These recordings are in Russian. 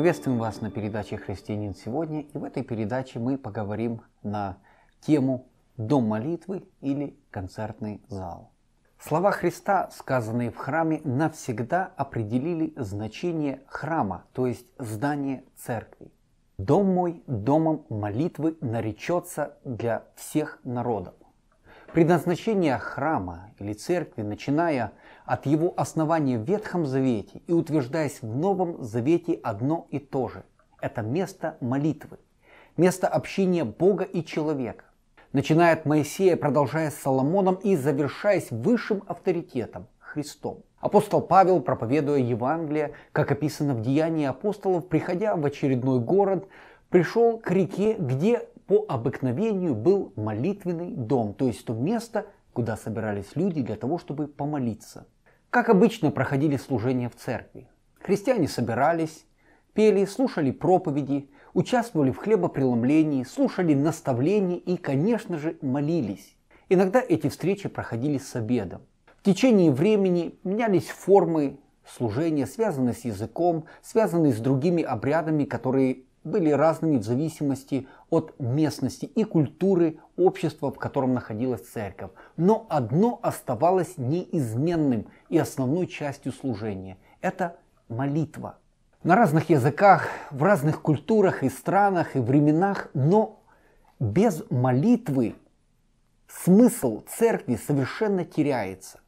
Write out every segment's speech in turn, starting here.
Приветствуем вас на передаче «Христианин сегодня» и в этой передаче мы поговорим на тему «Дом молитвы» или «Концертный зал». Слова Христа, сказанные в храме, навсегда определили значение храма, то есть здание церкви. «Дом мой домом молитвы наречется для всех народов». Предназначение храма или церкви, начиная от его основания в Ветхом Завете и утверждаясь в Новом Завете одно и то же. Это место молитвы, место общения Бога и человека. Начиная от Моисея, продолжая с Соломоном и завершаясь высшим авторитетом – Христом. Апостол Павел, проповедуя Евангелие, как описано в Деянии апостолов, приходя в очередной город, пришел к реке, где по обыкновению был молитвенный дом, то есть то место, куда собирались люди для того, чтобы помолиться. Как обычно проходили служения в церкви. Христиане собирались, пели, слушали проповеди, участвовали в хлебопреломлении, слушали наставления и, конечно же, молились. Иногда эти встречи проходили с обедом. В течение времени менялись формы служения, связанные с языком, связанные с другими обрядами, которые были разными в зависимости от местности и культуры общества, в котором находилась церковь. Но одно оставалось неизменным и основной частью служения – это молитва. На разных языках, в разных культурах и странах, и временах, но без молитвы смысл церкви совершенно теряется.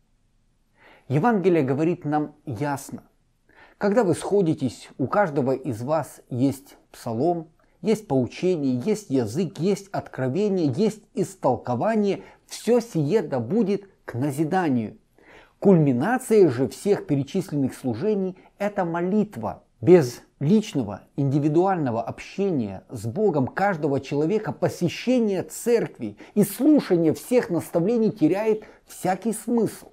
Евангелие говорит нам ясно, когда вы сходитесь, у каждого из вас есть псалом, есть поучение, есть язык, есть откровение, есть истолкование. Все сие да будет к назиданию. Кульминацией же всех перечисленных служений – это молитва. Без личного, индивидуального общения с Богом каждого человека посещение церкви и слушание всех наставлений теряет всякий смысл.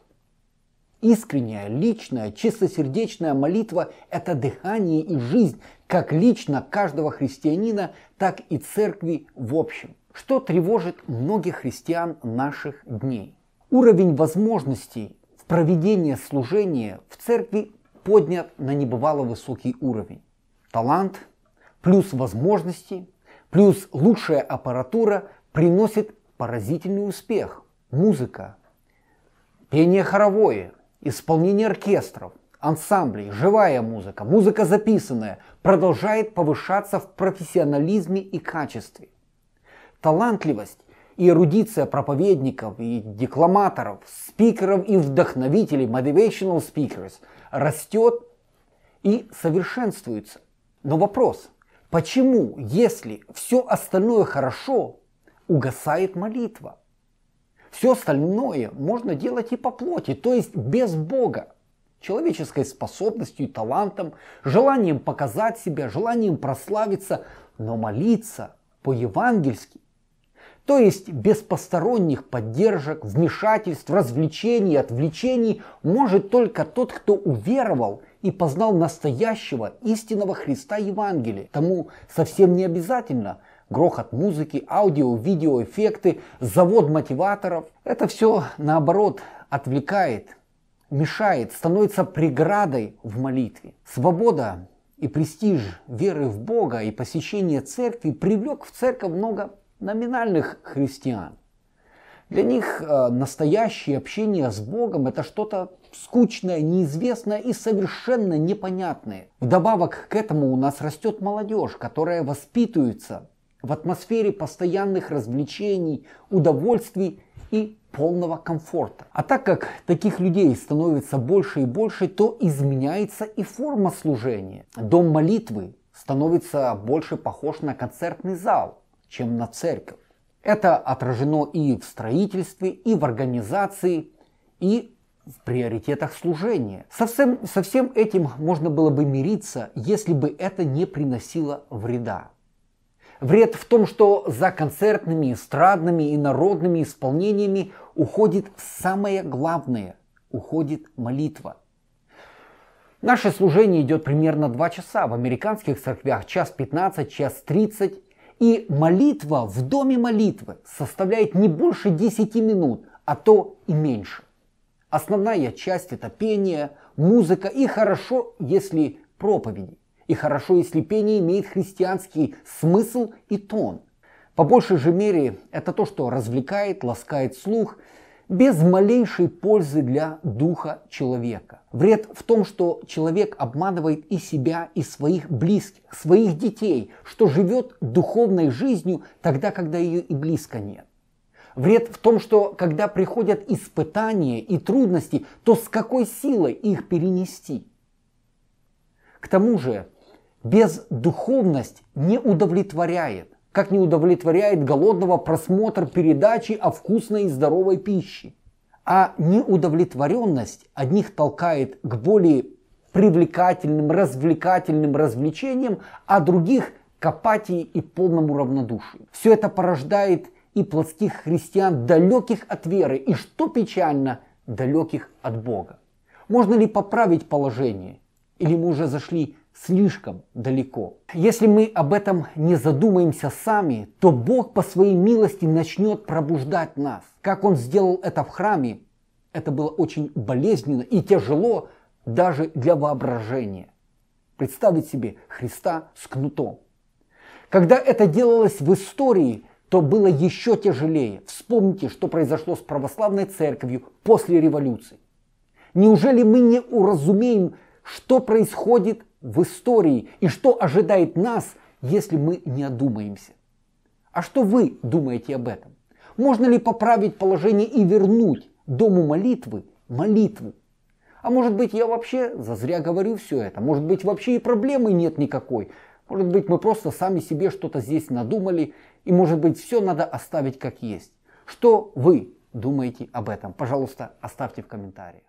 Искренняя, личная, чистосердечная молитва – это дыхание и жизнь как лично каждого христианина, так и церкви в общем. Что тревожит многих христиан наших дней? Уровень возможностей в проведении служения в церкви поднят на небывало высокий уровень. Талант плюс возможности плюс лучшая аппаратура приносит поразительный успех. Музыка, пение хоровое, Исполнение оркестров, ансамблей, живая музыка, музыка записанная продолжает повышаться в профессионализме и качестве. Талантливость и эрудиция проповедников и декламаторов, спикеров и вдохновителей, motivational speakers, растет и совершенствуется. Но вопрос, почему, если все остальное хорошо, угасает молитва? Все остальное можно делать и по плоти, то есть без Бога. Человеческой способностью и талантом, желанием показать себя, желанием прославиться, но молиться по-евангельски. То есть без посторонних поддержек, вмешательств, развлечений, отвлечений может только тот, кто уверовал и познал настоящего истинного Христа Евангелия. Тому совсем не обязательно – Грохот музыки, аудио, видео, эффекты, завод мотиваторов. Это все, наоборот, отвлекает, мешает, становится преградой в молитве. Свобода и престиж веры в Бога и посещение церкви привлек в церковь много номинальных христиан. Для них э, настоящее общение с Богом это что-то скучное, неизвестное и совершенно непонятное. Вдобавок к этому у нас растет молодежь, которая воспитывается в атмосфере постоянных развлечений, удовольствий и полного комфорта. А так как таких людей становится больше и больше, то изменяется и форма служения. Дом молитвы становится больше похож на концертный зал, чем на церковь. Это отражено и в строительстве, и в организации, и в приоритетах служения. Со всем, со всем этим можно было бы мириться, если бы это не приносило вреда. Вред в том, что за концертными, эстрадными и народными исполнениями уходит самое главное – уходит молитва. Наше служение идет примерно 2 часа, в американских церквях час 15, час 30. И молитва в доме молитвы составляет не больше 10 минут, а то и меньше. Основная часть это пение, музыка и хорошо, если проповеди. И хорошо, если пение имеет христианский смысл и тон. По большей же мере, это то, что развлекает, ласкает слух, без малейшей пользы для духа человека. Вред в том, что человек обманывает и себя, и своих близких, своих детей, что живет духовной жизнью тогда, когда ее и близко нет. Вред в том, что когда приходят испытания и трудности, то с какой силой их перенести? К тому же, без духовность не удовлетворяет. Как не удовлетворяет голодного просмотр передачи о вкусной и здоровой пище. А неудовлетворенность одних толкает к более привлекательным, развлекательным развлечениям, а других к апатии и полному равнодушию. Все это порождает и плотских христиан, далеких от веры, и, что печально, далеких от Бога. Можно ли поправить положение? Или мы уже зашли слишком далеко. Если мы об этом не задумаемся сами, то Бог по своей милости начнет пробуждать нас. Как Он сделал это в храме, это было очень болезненно и тяжело даже для воображения. Представить себе Христа с кнутом. Когда это делалось в истории, то было еще тяжелее. Вспомните, что произошло с православной церковью после революции. Неужели мы не уразумеем, что происходит в истории и что ожидает нас, если мы не одумаемся. А что вы думаете об этом? Можно ли поправить положение и вернуть дому молитвы молитву? А может быть я вообще зазря говорю все это? Может быть вообще и проблемы нет никакой? Может быть мы просто сами себе что-то здесь надумали? И может быть все надо оставить как есть? Что вы думаете об этом? Пожалуйста, оставьте в комментариях.